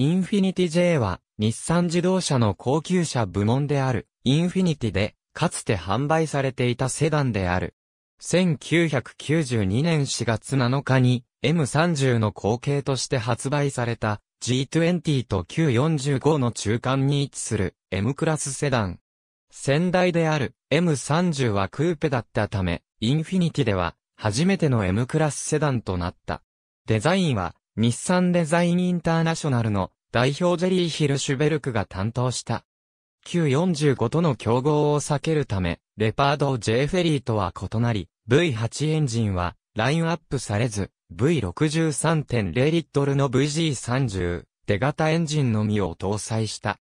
インフィニティ J は、日産自動車の高級車部門である、インフィニティで、かつて販売されていたセダンである。1992年4月7日に、M30 の後継として発売された、G20 と Q45 の中間に位置する、M クラスセダン。先代である、M30 はクーペだったため、インフィニティでは、初めての M クラスセダンとなった。デザインは、日産デザインインターナショナルの代表ジェリー・ヒルシュベルクが担当した。旧45との競合を避けるため、レパード J フェリーとは異なり、V8 エンジンはラインアップされず、V63.0 リットルの VG30 手型エンジンのみを搭載した。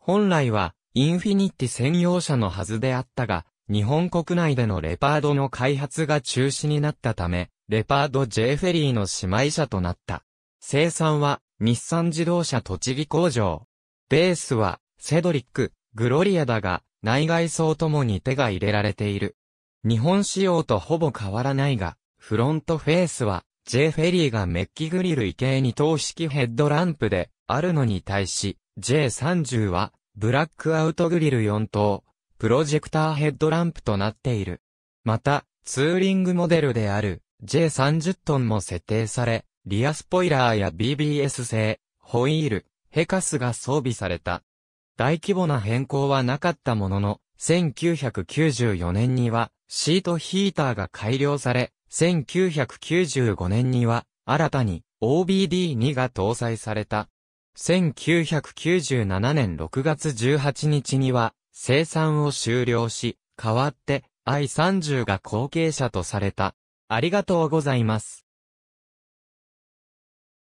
本来は、インフィニティ専用車のはずであったが、日本国内でのレパードの開発が中止になったため、レパード J フェリーの姉妹車となった。生産は、日産自動車栃木工場。ベースは、セドリック、グロリアだが、内外装ともに手が入れられている。日本仕様とほぼ変わらないが、フロントフェースは、J フェリーがメッキグリル異形に等式ヘッドランプで、あるのに対し、J30 は、ブラックアウトグリル4等、プロジェクターヘッドランプとなっている。また、ツーリングモデルである、J30 トンも設定され、リアスポイラーや BBS 製、ホイール、ヘカスが装備された。大規模な変更はなかったものの、1994年にはシートヒーターが改良され、1995年には新たに OBD2 が搭載された。1997年6月18日には生産を終了し、代わって i30 が後継者とされた。ありがとうございます。